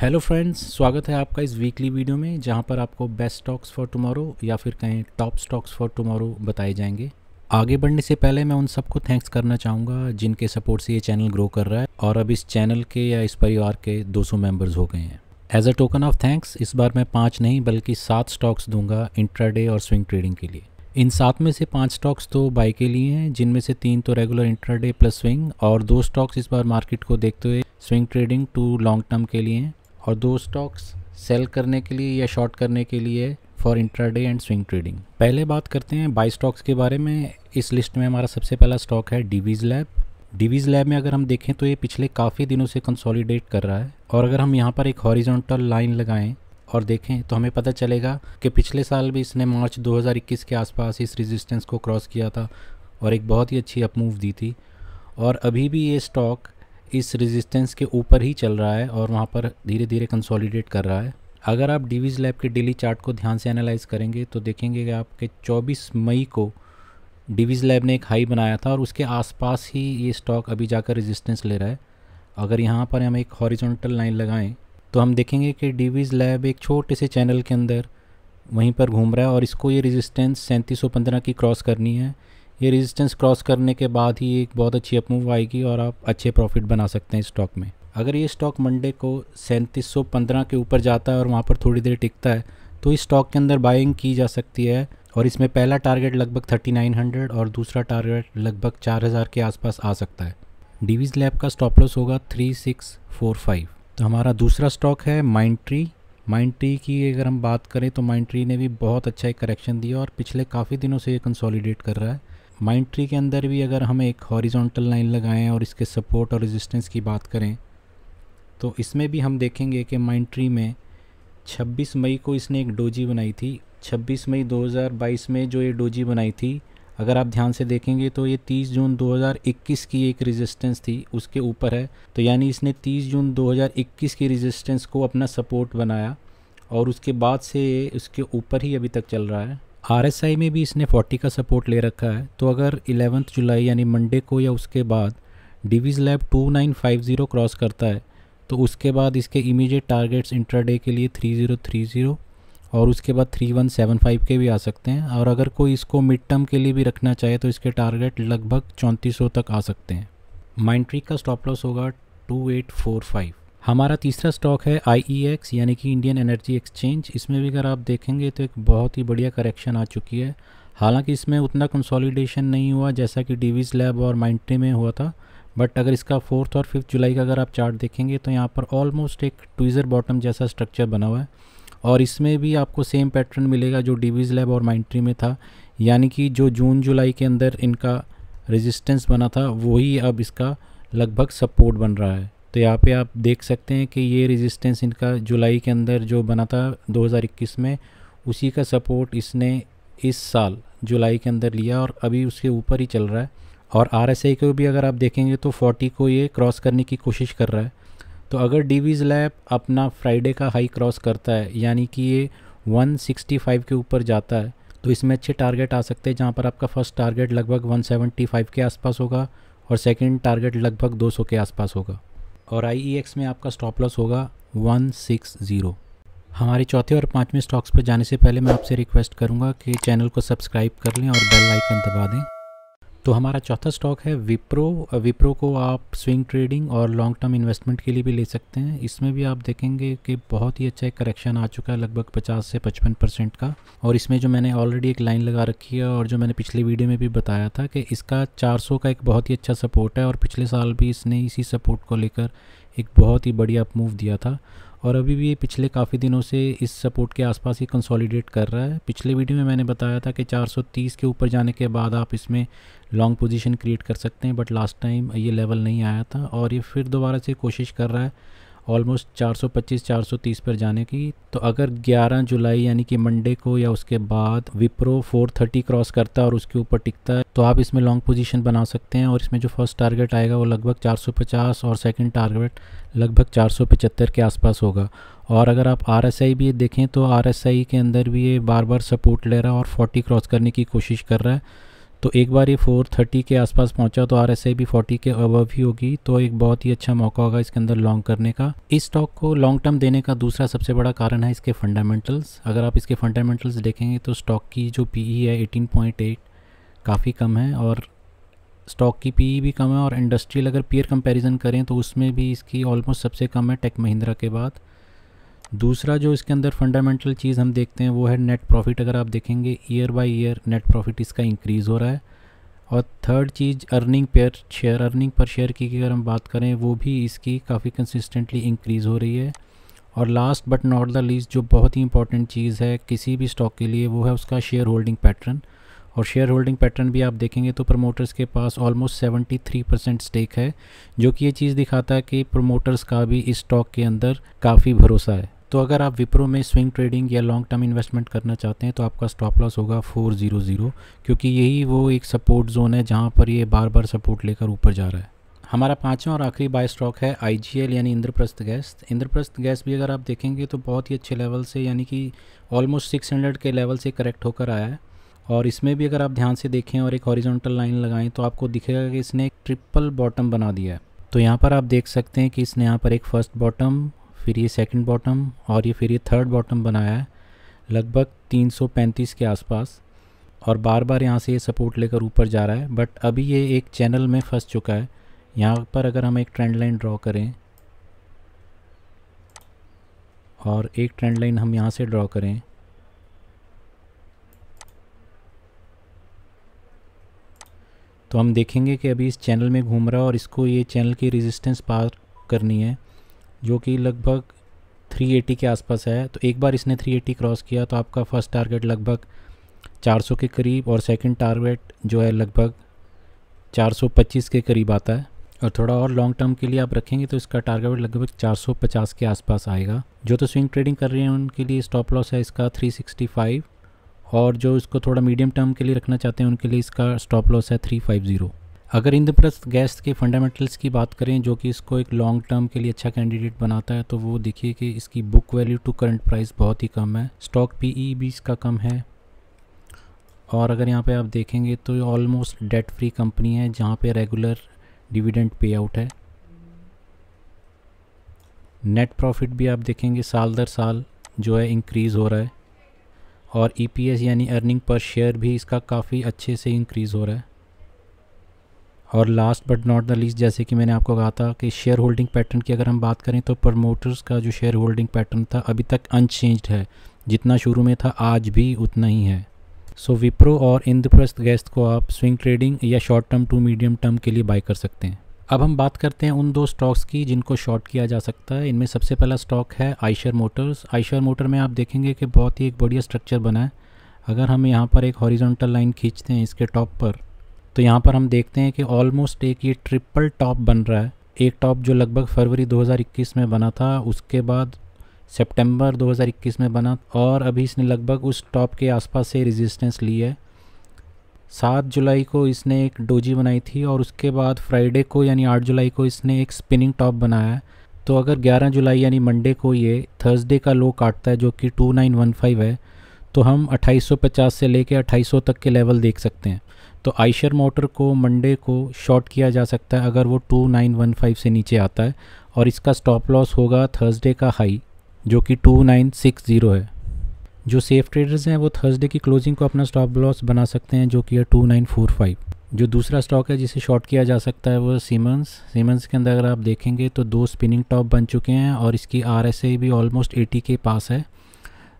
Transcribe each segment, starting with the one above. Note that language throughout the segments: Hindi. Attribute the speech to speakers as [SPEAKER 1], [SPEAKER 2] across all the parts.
[SPEAKER 1] हेलो फ्रेंड्स स्वागत है आपका इस वीकली वीडियो में जहां पर आपको बेस्ट स्टॉक्स फॉर टुमारो या फिर कहें टॉप स्टॉक्स फॉर टुमारो बताए जाएंगे आगे बढ़ने से पहले मैं उन सबको थैंक्स करना चाहूँगा जिनके सपोर्ट से ये चैनल ग्रो कर रहा है और अब इस चैनल के या इस परिवार के 200 मेंबर्स हो गए हैं as a token of thanks इस बार मैं पाँच नहीं बल्कि सात स्टॉक्स दूंगा इंट्राडे और स्विंग ट्रेडिंग के लिए इन सात में से पाँच स्टॉक्स तो बाई के लिए हैं जिनमें से तीन तो रेगुलर इंट्राडे प्लस स्विंग और दो स्टॉक्स इस बार मार्केट को देखते हुए swing trading to long term के लिए हैं और दो स्टॉक्स सेल करने के लिए या शॉर्ट करने के लिए for intraday and swing trading पहले बात करते हैं बाई स्टॉक्स के बारे में इस लिस्ट में हमारा सबसे पहला स्टॉक है डिवीज लैब डिवीज लैब में अगर हम देखें तो ये पिछले काफ़ी दिनों से कंसोलिडेट कर रहा है और अगर हम यहाँ पर एक हॉरिजॉन्टल लाइन लगाएं और देखें तो हमें पता चलेगा कि पिछले साल भी इसने मार्च 2021 के आसपास इस रेजिस्टेंस को क्रॉस किया था और एक बहुत ही अच्छी अपमूव दी थी और अभी भी ये स्टॉक इस रेजिस्टेंस के ऊपर ही चल रहा है और वहाँ पर धीरे धीरे कंसोलिडेट कर रहा है अगर आप डिवीज लैब के डेली चार्ट को ध्यान से एनालाइज करेंगे तो देखेंगे कि आपके 24 मई को डिवीज लैब ने एक हाई बनाया था और उसके आसपास ही ये स्टॉक अभी जाकर रेजिस्टेंस ले रहा है अगर यहाँ पर हम एक हॉरिजॉन्टल लाइन लगाएं तो हम देखेंगे कि डिवीज लैब एक छोटे से चैनल के अंदर वहीं पर घूम रहा है और इसको ये रेजिस्टेंस सैंतीस की क्रॉस करनी है ये रेजिस्टेंस क्रॉस करने के बाद ही एक बहुत अच्छी अपमूव आएगी और आप अच्छे प्रॉफिट बना सकते हैं स्टॉक में अगर ये स्टॉक मंडे को सैंतीस के ऊपर जाता है और वहाँ पर थोड़ी देर टिकता है तो इस स्टॉक के अंदर बाइंग की जा सकती है और इसमें पहला टारगेट लगभग 3900 और दूसरा टारगेट लगभग 4000 के आसपास आ सकता है डिवीज लैब का स्टॉप लॉस होगा 3645 तो हमारा दूसरा स्टॉक है माइंड ट्री माइंड ट्री की अगर हम बात करें तो माइंड ट्री ने भी बहुत अच्छा एक करेक्शन दिया और पिछले काफ़ी दिनों से ये कंसोलिडेट कर रहा है माइंड ट्री के अंदर भी अगर हम एक हॉरिजॉन्टल लाइन लगाएं और इसके सपोर्ट और रेजिस्टेंस की बात करें तो इसमें भी हम देखेंगे कि माइंड ट्री में 26 मई को इसने एक डोजी बनाई थी 26 मई 2022 में जो ये डोजी बनाई थी अगर आप ध्यान से देखेंगे तो ये 30 जून 2021 की एक रेजिस्टेंस थी उसके ऊपर है तो यानी इसने 30 जून 2021 की रेजिस्टेंस को अपना सपोर्ट बनाया और उसके बाद से उसके ऊपर ही अभी तक चल रहा है आरएसआई में भी इसने 40 का सपोर्ट ले रखा है तो अगर इलेवंथ जुलाई यानी मंडे को या उसके बाद डिवीज़ लैब 2950 क्रॉस करता है तो उसके बाद इसके इमीडिएट टारगेट्स इंट्राडे के लिए 3030 और उसके बाद 3175 के भी आ सकते हैं और अगर कोई इसको मिड टर्म के लिए भी रखना चाहे तो इसके टारगेट लगभग चौंतीस तक आ सकते हैं माइंड्रिक का स्टॉप लॉस होगा टू हमारा तीसरा स्टॉक है आई e यानी कि इंडियन एनर्जी एक्सचेंज इसमें भी अगर आप देखेंगे तो एक बहुत ही बढ़िया करेक्शन आ चुकी है हालांकि इसमें उतना कंसोलिडेशन नहीं हुआ जैसा कि डीवीज लैब और माइंट्री में हुआ था बट अगर इसका फोर्थ और फिफ्थ जुलाई का अगर आप चार्ट देखेंगे तो यहाँ पर ऑलमोस्ट एक ट्विज़र बॉटम जैसा स्ट्रक्चर बना हुआ है और इसमें भी आपको सेम पैटर्न मिलेगा जो डीवीज लैब और माइंट्री में था यानी कि जो जून जुलाई के अंदर इनका रेजिस्टेंस बना था वही अब इसका लगभग सपोर्ट बन रहा है तो यहाँ पे आप देख सकते हैं कि ये रेजिस्टेंस इनका जुलाई के अंदर जो बना था 2021 में उसी का सपोर्ट इसने इस साल जुलाई के अंदर लिया और अभी उसके ऊपर ही चल रहा है और आर एस आई को भी अगर आप देखेंगे तो 40 को ये क्रॉस करने की कोशिश कर रहा है तो अगर डीवीज लैब अपना फ्राइडे का हाई क्रॉस करता है यानी कि ये 165 के ऊपर जाता है तो इसमें अच्छे टारगेट आ सकते हैं जहाँ पर आपका फर्स्ट टारगेट लगभग 175 के आसपास होगा और सेकंड टारगेट लगभग 200 के आसपास होगा और आई e में आपका स्टॉप लॉस होगा वन सिक्स ज़ीरो हमारे चौथे और पाँचवें स्टॉक्स पर जाने से पहले मैं आपसे रिक्वेस्ट करूँगा कि चैनल को सब्सक्राइब कर लें और बेल आइकन दबा दें तो हमारा चौथा स्टॉक है विप्रो विप्रो को आप स्विंग ट्रेडिंग और लॉन्ग टर्म इन्वेस्टमेंट के लिए भी ले सकते हैं इसमें भी आप देखेंगे कि बहुत ही अच्छा एक करेक्शन आ चुका है लगभग 50 से 55 परसेंट का और इसमें जो मैंने ऑलरेडी एक लाइन लगा रखी है और जो मैंने पिछले वीडियो में भी बताया था कि इसका चार का एक बहुत ही अच्छा सपोर्ट है और पिछले साल भी इसने इसी सपोर्ट को लेकर एक बहुत ही बढ़िया मूव दिया था और अभी भी ये पिछले काफ़ी दिनों से इस सपोर्ट के आसपास ही कंसोलिडेट कर रहा है पिछले वीडियो में मैंने बताया था कि 430 के ऊपर जाने के बाद आप इसमें लॉन्ग पोजीशन क्रिएट कर सकते हैं बट लास्ट टाइम ये लेवल नहीं आया था और ये फिर दोबारा से कोशिश कर रहा है ऑलमोस्ट 425 430 पर जाने की तो अगर 11 जुलाई यानी कि मंडे को या उसके बाद विप्रो 430 क्रॉस करता है और उसके ऊपर टिकता है तो आप इसमें लॉन्ग पोजीशन बना सकते हैं और इसमें जो फर्स्ट टारगेट आएगा वो लगभग 450 और सेकंड टारगेट लगभग 475 के आसपास होगा और अगर आप आर भी देखें तो आर के अंदर भी ये बार बार सपोर्ट ले रहा है और फोर्टी क्रॉस करने की कोशिश कर रहा है तो एक बार ये 430 के आसपास पहुंचा तो आर भी 40 के अबव ही होगी तो एक बहुत ही अच्छा मौका होगा इसके अंदर लॉन्ग करने का इस स्टॉक को लॉन्ग टर्म देने का दूसरा सबसे बड़ा कारण है इसके फंडामेंटल्स अगर आप इसके फंडामेंटल्स देखेंगे तो स्टॉक की जो ई e है एटीन काफ़ी कम है और स्टॉक की पी e भी कम है और इंडस्ट्रियल अगर पीयर कंपैरिजन करें तो उसमें भी इसकी ऑलमोस्ट सबसे कम है टेक महिंद्रा के बाद दूसरा जो इसके अंदर फंडामेंटल चीज़ हम देखते हैं वो है नेट प्रॉफिट अगर आप देखेंगे year by year net profit इसका इंक्रीज़ हो रहा है और थर्ड चीज़ earning per share earning per share की अगर हम बात करें वो भी इसकी काफ़ी कंसिस्टेंटली इंक्रीज़ हो रही है और last but not the least जो बहुत ही इंपॉर्टेंट चीज़ है किसी भी स्टॉक के लिए वो है उसका शेयर होल्डिंग पैटर्न और शेयर होल्डिंग पैटर्न भी आप देखेंगे तो प्रमोटर्स के पास ऑलमोस्ट 73 परसेंट स्टेक है जो कि ये चीज़ दिखाता है कि प्रमोटर्स का भी इस स्टॉक के अंदर काफ़ी भरोसा है तो अगर आप विप्रो में स्विंग ट्रेडिंग या लॉन्ग टर्म इन्वेस्टमेंट करना चाहते हैं तो आपका स्टॉप लॉस होगा फोर ज़ीरो ज़ीरो क्योंकि यही वो एक सपोर्ट जोन है जहाँ पर ये बार बार सपोर्ट लेकर ऊपर जा रहा है हमारा पाँचवा और आखिरी बाय स्टॉक है आई यानी इंद्रप्रस्थ गैस इंद्रप्रस्थ गैस भी अगर आप देखेंगे तो बहुत ही अच्छे लेवल से यानी कि ऑलमोस्ट सिक्स हंड्रेड के लेवल से करेक्ट होकर आया है और इसमें भी अगर आप ध्यान से देखें और एक हॉरिजॉन्टल लाइन लगाएं तो आपको दिखेगा कि इसने एक ट्रिपल बॉटम बना दिया है तो यहाँ पर आप देख सकते हैं कि इसने यहाँ पर एक फर्स्ट बॉटम फिर ये सेकंड बॉटम और ये फिर ये थर्ड बॉटम बनाया है लगभग 335 के आसपास और बार बार यहाँ से ये सपोर्ट लेकर ऊपर जा रहा है बट अभी ये एक चैनल में फंस चुका है यहाँ पर अगर हम एक ट्रेंड लाइन ड्रॉ करें और एक ट्रेंड लाइन हम यहाँ से ड्रॉ करें तो हम देखेंगे कि अभी इस चैनल में घूम रहा है और इसको ये चैनल की रेजिस्टेंस पार करनी है जो कि लगभग 380 के आसपास है तो एक बार इसने 380 क्रॉस किया तो आपका फर्स्ट टारगेट लगभग 400 के करीब और सेकंड टारगेट जो है लगभग 425 के करीब आता है और थोड़ा और लॉन्ग टर्म के लिए आप रखेंगे तो इसका टारगेट लगभग 450 के आसपास आएगा जो तो स्विंग ट्रेडिंग कर रहे हैं उनके लिए स्टॉप लॉस है इसका 365 और जो इसको थोड़ा मीडियम टर्म के लिए रखना चाहते हैं उनके लिए इसका स्टॉप लॉस है 350 अगर इंद्रप्रस्थ गैस के फंडामेंटल्स की बात करें जो कि इसको एक लॉन्ग टर्म के लिए अच्छा कैंडिडेट बनाता है तो वो देखिए कि इसकी book value to current price बहुत ही कम है स्टॉक पीई भी इसका कम है और अगर यहाँ पे आप देखेंगे तो ऑलमोस्ट डेट फ्री कंपनी है जहाँ पे रेगुलर डिविडेंड पे आउट है नेट प्रॉफिट भी आप देखेंगे साल दर साल जो है इंक्रीज़ हो रहा है और ई e यानी अर्निंग पर शेयर भी इसका काफ़ी अच्छे से इंक्रीज़ हो रहा है और last but not the least जैसे कि मैंने आपको कहा था कि शेयर होल्डिंग पैटर्न की अगर हम बात करें तो प्रमोटर्स का जो शेयर होल्डिंग पैटर्न था अभी तक अनचेंज है जितना शुरू में था आज भी उतना ही है सो so, विप्रो और इंद्रप्रस्थ गेस्ट को आप स्विंग ट्रेडिंग या short term to medium term के लिए बाई कर सकते हैं अब हम बात करते हैं उन दो स्टॉक्स की जिनको शॉर्ट किया जा सकता है इनमें सबसे पहला स्टॉक है आइशर मोटर्स आइशर मोटर में आप देखेंगे कि बहुत ही एक बढ़िया स्ट्रक्चर बना है अगर हम यहाँ पर एक हॉरिजॉन्टल लाइन खींचते हैं इसके टॉप पर तो यहाँ पर हम देखते हैं कि ऑलमोस्ट एक ये ट्रिपल टॉप बन रहा है एक टॉप जो लगभग फरवरी 2021 में बना था उसके बाद सितंबर 2021 में बना और अभी इसने लगभग उस टॉप के आसपास से रेजिस्टेंस ली है सात जुलाई को इसने एक डोजी बनाई थी और उसके बाद फ्राइडे को यानी आठ जुलाई को इसने एक स्पिनिंग टॉप बनाया है तो अगर 11 जुलाई यानी मंडे को ये थर्सडे का लो काटता है जो कि 2915 है तो हम 2850 से लेकर 2800 तक के लेवल देख सकते हैं तो आइशर मोटर को मंडे को शॉर्ट किया जा सकता है अगर वो 2915 से नीचे आता है और इसका स्टॉप लॉस होगा थर्सडे का हाई जो कि 2960 है जो सेफ ट्रेडर्स हैं वो थर्सडे की क्लोजिंग को अपना स्टॉप लॉस बना सकते हैं जो कि है 2945 जो दूसरा स्टॉक है जिसे शॉर्ट किया जा सकता है वो सीमेंस सीमेंस के अंदर अगर आप देखेंगे तो दो स्पिनिंग टॉप बन चुके हैं और इसकी आर भी ऑलमोस्ट एटी के पास है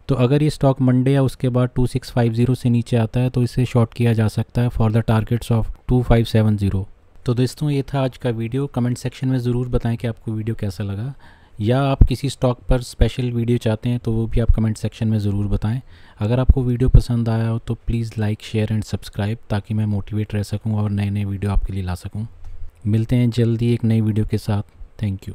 [SPEAKER 1] तो अगर ये स्टॉक मंडे या उसके बाद 2650 से नीचे आता है तो इसे शॉर्ट किया जा सकता है फॉर द टारगेट्स ऑफ 2570 तो दोस्तों ये था आज का वीडियो कमेंट सेक्शन में ज़रूर बताएं कि आपको वीडियो कैसा लगा या आप किसी स्टॉक पर स्पेशल वीडियो चाहते हैं तो वो भी आप कमेंट सेक्शन में ज़रूर बताएं अगर आपको वीडियो पसंद आया हो तो please like share and subscribe ताकि मैं मोटिवेट रह सकूँ और नए नए वीडियो आपके लिए ला सकूँ मिलते हैं जल्दी एक नई वीडियो के साथ थैंक यू